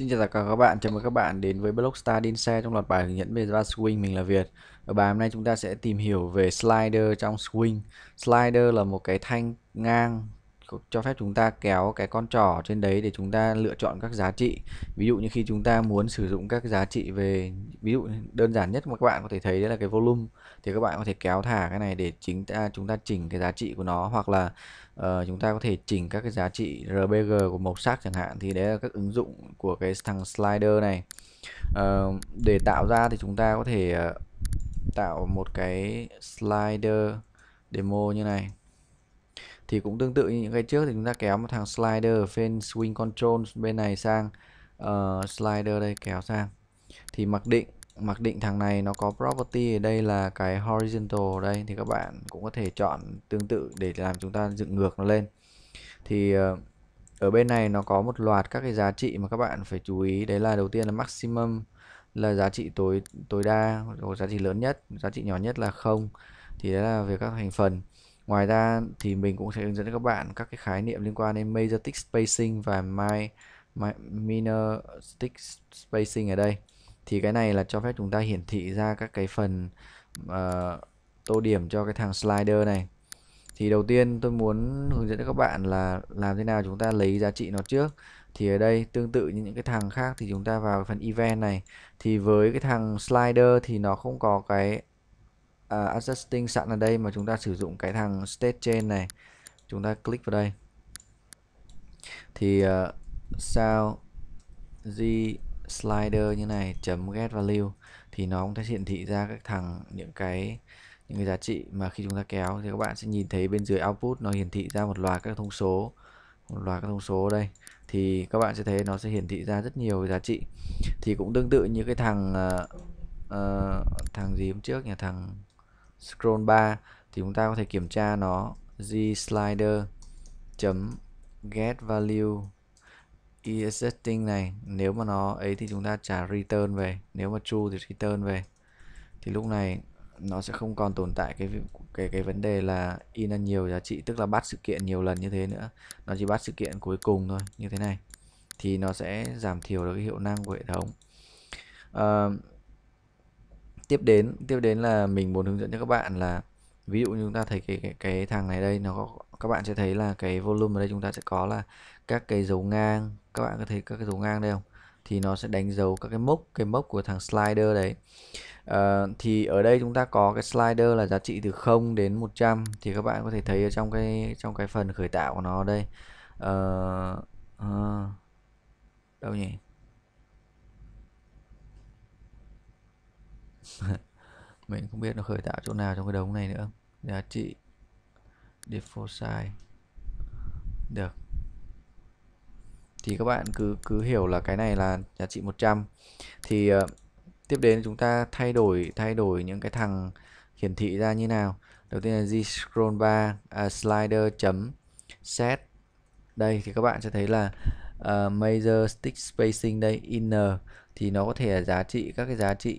Xin chào tất cả các bạn, chào mừng các bạn đến với Blockstar Din Xe trong loạt bài hướng dẫn về Java Swing, mình là Việt Ở bài hôm nay chúng ta sẽ tìm hiểu về slider trong Swing Slider là một cái thanh ngang cho phép chúng ta kéo cái con trỏ trên đấy để chúng ta lựa chọn các giá trị ví dụ như khi chúng ta muốn sử dụng các giá trị về ví dụ đơn giản nhất mà các bạn có thể thấy đấy là cái volume thì các bạn có thể kéo thả cái này để chính ta chúng ta chỉnh cái giá trị của nó hoặc là uh, chúng ta có thể chỉnh các cái giá trị rbg của màu sắc chẳng hạn thì đấy là các ứng dụng của cái thằng slider này uh, để tạo ra thì chúng ta có thể uh, tạo một cái slider demo như này thì cũng tương tự như những cái trước thì chúng ta kéo một thằng slider fan swing control bên này sang uh, slider đây kéo sang thì mặc định mặc định thằng này nó có property ở đây là cái horizontal đây thì các bạn cũng có thể chọn tương tự để làm chúng ta dựng ngược nó lên thì uh, ở bên này nó có một loạt các cái giá trị mà các bạn phải chú ý đấy là đầu tiên là maximum là giá trị tối tối đa giá trị lớn nhất giá trị nhỏ nhất là không thì đấy là về các thành phần Ngoài ra thì mình cũng sẽ hướng dẫn các bạn các cái khái niệm liên quan đến major tick spacing và my, my minor tick spacing ở đây. Thì cái này là cho phép chúng ta hiển thị ra các cái phần uh, tô điểm cho cái thằng slider này. Thì đầu tiên tôi muốn hướng dẫn các bạn là làm thế nào chúng ta lấy giá trị nó trước. Thì ở đây tương tự như những cái thằng khác thì chúng ta vào phần event này. Thì với cái thằng slider thì nó không có cái uh, adjusting sẵn ở đây mà chúng ta sử dụng cái thằng state chain này chúng ta click vào đây thì uh, sao g slider như này chấm get value thì nó cũng sẽ hiển thị ra các thằng những cái những cái giá trị mà khi chúng ta kéo thì các bạn sẽ nhìn thấy bên dưới output nó hiển thị ra một loạt các thông số một loạt các thông số đây thì các bạn sẽ thấy nó sẽ hiển thị ra rất nhiều giá trị thì cũng tương tự như cái thằng uh, uh, thằng gì hôm trước nhà thằng scroll bar thì chúng ta có thể kiểm tra nó g slider chấm get value existing này nếu mà nó ấy thì chúng ta trả return về nếu mà true thì return về thì lúc này nó sẽ không còn tồn tại cái cái cái vấn đề là in ra nhiều giá trị tức là bắt sự kiện nhiều lần như thế nữa nó chỉ bắt sự kiện cuối cùng thôi như thế này thì nó sẽ giảm thiểu được cái hiệu năng của hệ thống uh, tiếp đến tiếp đến là mình muốn hướng dẫn cho các bạn là ví dụ như chúng ta thấy cái cái, cái thằng này đây nó có các bạn sẽ thấy là cái volume ở đây chúng ta sẽ có là các cái dấu ngang các bạn có thấy các cái dấu ngang đây không thì nó sẽ đánh dấu các cái mốc cái mốc của thằng slider đấy à, thì ở đây chúng ta có cái slider là giá trị từ 0 đến 100 thì các bạn có thể thấy ở trong cái trong cái phần khởi tạo của nó đây à, à, đâu nhỉ mình không biết nó khởi tạo chỗ nào trong cái đống này nữa giá trị default size được thì các bạn cứ cứ hiểu là cái này là giá trị 100 thì uh, tiếp đến chúng ta thay đổi thay đổi những cái thằng hiển thị ra như nào đầu tiên là g scroll bar uh, à, slider chấm set đây thì các bạn sẽ thấy là uh, major stick spacing đây inner thì nó có thể là giá trị các cái giá trị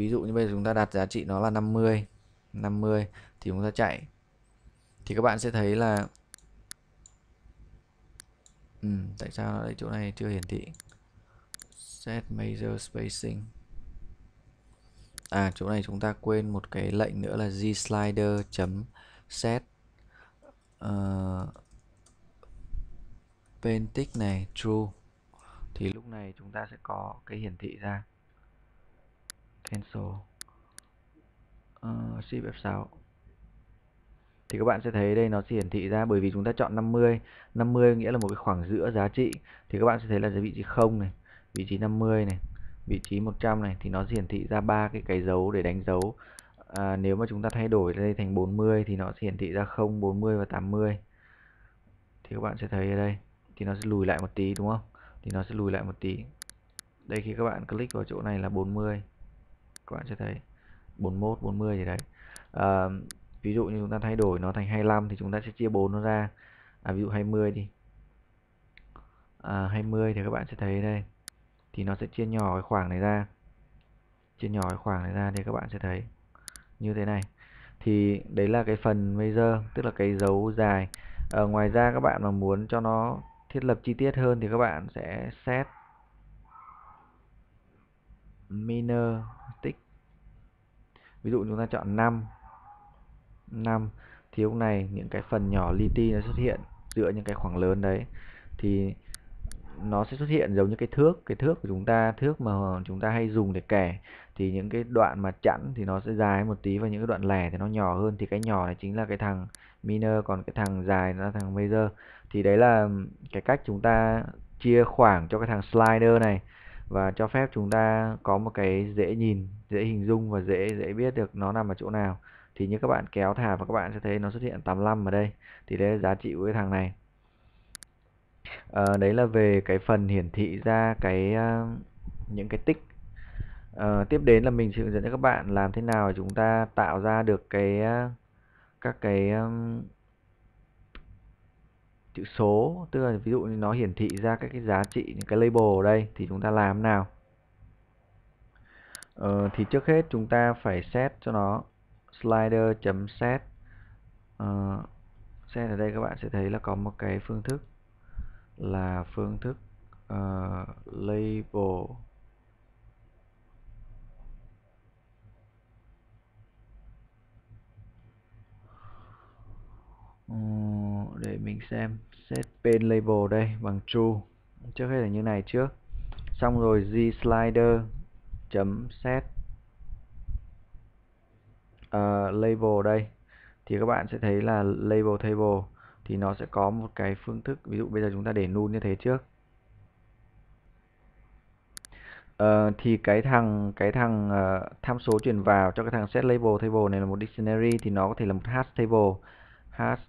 ví dụ như bây giờ chúng ta đặt giá trị nó là 50 50 thì chúng ta chạy thì các bạn sẽ thấy là ừ, tại sao ở chỗ này chưa hiển thị set major spacing à chỗ này chúng ta quên một cái lệnh nữa là g slider chấm set uh, ờ, tick này true thì lúc này chúng ta sẽ có cái hiển thị ra cancel uh, ờ, shift F6 thì các bạn sẽ thấy đây nó sẽ hiển thị ra bởi vì chúng ta chọn 50 50 nghĩa là một cái khoảng giữa giá trị thì các bạn sẽ thấy là vị trí 0 này vị trí 50 này vị trí 100 này thì nó sẽ hiển thị ra ba cái cái dấu để đánh dấu à, nếu mà chúng ta thay đổi đây thành 40 thì nó sẽ hiển thị ra 0 40 và 80 thì các bạn sẽ thấy ở đây thì nó sẽ lùi lại một tí đúng không thì nó sẽ lùi lại một tí đây khi các bạn click vào chỗ này là 40 các bạn sẽ thấy 41 40 gì đấy à, ví dụ như chúng ta thay đổi nó thành 25 thì chúng ta sẽ chia 4 nó ra à, ví dụ 20 đi à, 20 thì các bạn sẽ thấy đây thì nó sẽ chia nhỏ cái khoảng này ra chia nhỏ cái khoảng này ra thì các bạn sẽ thấy như thế này thì đấy là cái phần major tức là cái dấu dài à, ngoài ra các bạn mà muốn cho nó thiết lập chi tiết hơn thì các bạn sẽ set minor ví dụ chúng ta chọn 5 5 thì lúc này những cái phần nhỏ li ti nó xuất hiện giữa những cái khoảng lớn đấy thì nó sẽ xuất hiện giống như cái thước cái thước của chúng ta thước mà chúng ta hay dùng để kẻ thì những cái đoạn mà chẵn thì nó sẽ dài một tí và những cái đoạn lẻ thì nó nhỏ hơn thì cái nhỏ này chính là cái thằng minor còn cái thằng dài nó là thằng major thì đấy là cái cách chúng ta chia khoảng cho cái thằng slider này và cho phép chúng ta có một cái dễ nhìn dễ hình dung và dễ dễ biết được nó nằm ở chỗ nào thì như các bạn kéo thả và các bạn sẽ thấy nó xuất hiện 85 ở đây thì đấy là giá trị của cái thằng này à, đấy là về cái phần hiển thị ra cái uh, những cái tích à, tiếp đến là mình sẽ hướng dẫn cho các bạn làm thế nào chúng ta tạo ra được cái các cái um, chữ số tức là ví dụ như nó hiển thị ra các cái giá trị những cái label ở đây thì chúng ta làm nào ờ, thì trước hết chúng ta phải set cho nó slider chấm set uh, ờ, set ở đây các bạn sẽ thấy là có một cái phương thức là phương thức uh, label để mình xem set pen label đây bằng true trước hết là như này trước xong rồi z slider chấm set uh, ờ, label đây thì các bạn sẽ thấy là label table thì nó sẽ có một cái phương thức ví dụ bây giờ chúng ta để null như thế trước Uh, thì cái thằng cái thằng uh, tham số chuyển vào cho cái thằng set label table này là một dictionary thì nó có thể là một hash table hash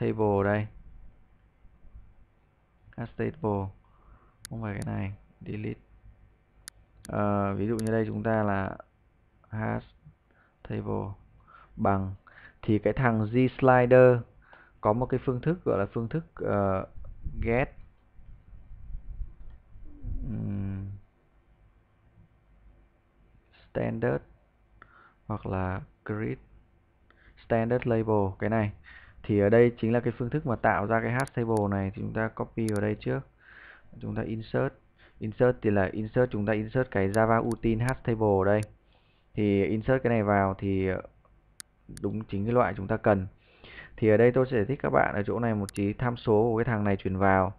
table đây cast table không phải cái này delete à, ví dụ như đây chúng ta là has table bằng thì cái thằng g slider có một cái phương thức gọi là phương thức uh, get um, standard hoặc là grid standard label cái này thì ở đây chính là cái phương thức mà tạo ra cái hash table này thì chúng ta copy vào đây trước chúng ta insert insert thì là insert chúng ta insert cái java util hash table ở đây thì insert cái này vào thì ờ, đúng chính cái loại chúng ta cần thì ở đây tôi sẽ thích các bạn ở chỗ này một tí tham số của cái thằng này chuyển vào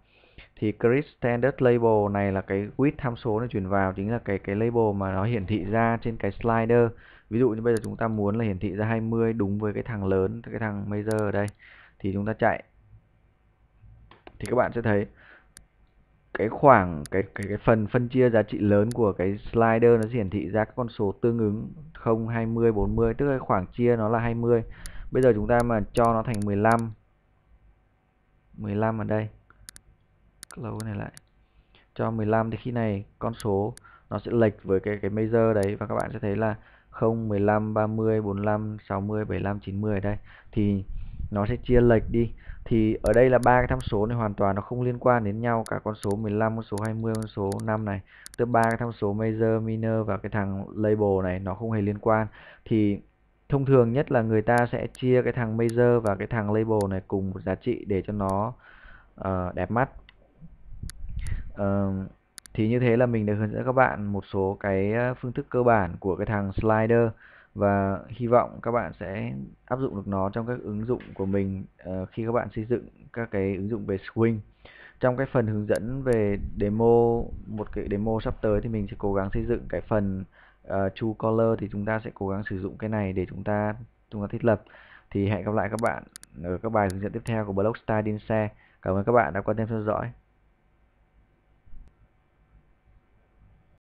thì grid standard label này là cái width tham số nó chuyển vào chính là cái cái label mà nó hiển thị ra trên cái slider ví dụ như bây giờ chúng ta muốn là hiển thị ra 20 đúng với cái thằng lớn cái thằng major ở đây thì chúng ta chạy thì các bạn sẽ thấy cái khoảng cái cái cái phần phân chia giá trị lớn của cái slider nó hiển thị ra các con số tương ứng 0 20 40 tức là khoảng chia nó là 20. Bây giờ chúng ta mà cho nó thành 15 15 ở đây. Lâu này lại. Cho 15 thì khi này con số nó sẽ lệch với cái cái major đấy và các bạn sẽ thấy là 0 15 30 45 60 75 90 đây thì nó sẽ chia lệch đi thì ở đây là ba cái tham số này hoàn toàn nó không liên quan đến nhau cả con số 15 con số 20 con số 5 này tức ba cái tham số major minor và cái thằng label này nó không hề liên quan thì thông thường nhất là người ta sẽ chia cái thằng major và cái thằng label này cùng một giá trị để cho nó uh, đẹp mắt uh, thì như thế là mình đã hướng dẫn các bạn một số cái ờ, phương thức cơ bản của cái thằng slider và hy vọng các bạn sẽ áp dụng được nó trong các ứng dụng của mình ờ, khi các bạn xây dựng các cái ứng dụng về Swing. Trong cái phần hướng dẫn về demo một cái demo sắp tới thì mình sẽ cố gắng xây dựng cái phần uh, Color thì chúng ta sẽ cố gắng sử dụng cái này để chúng ta chúng ta thiết lập. Thì hẹn gặp lại các bạn ở các bài hướng dẫn tiếp theo của blog Style Dinse. Cảm ơn các bạn đã quan tâm theo dõi.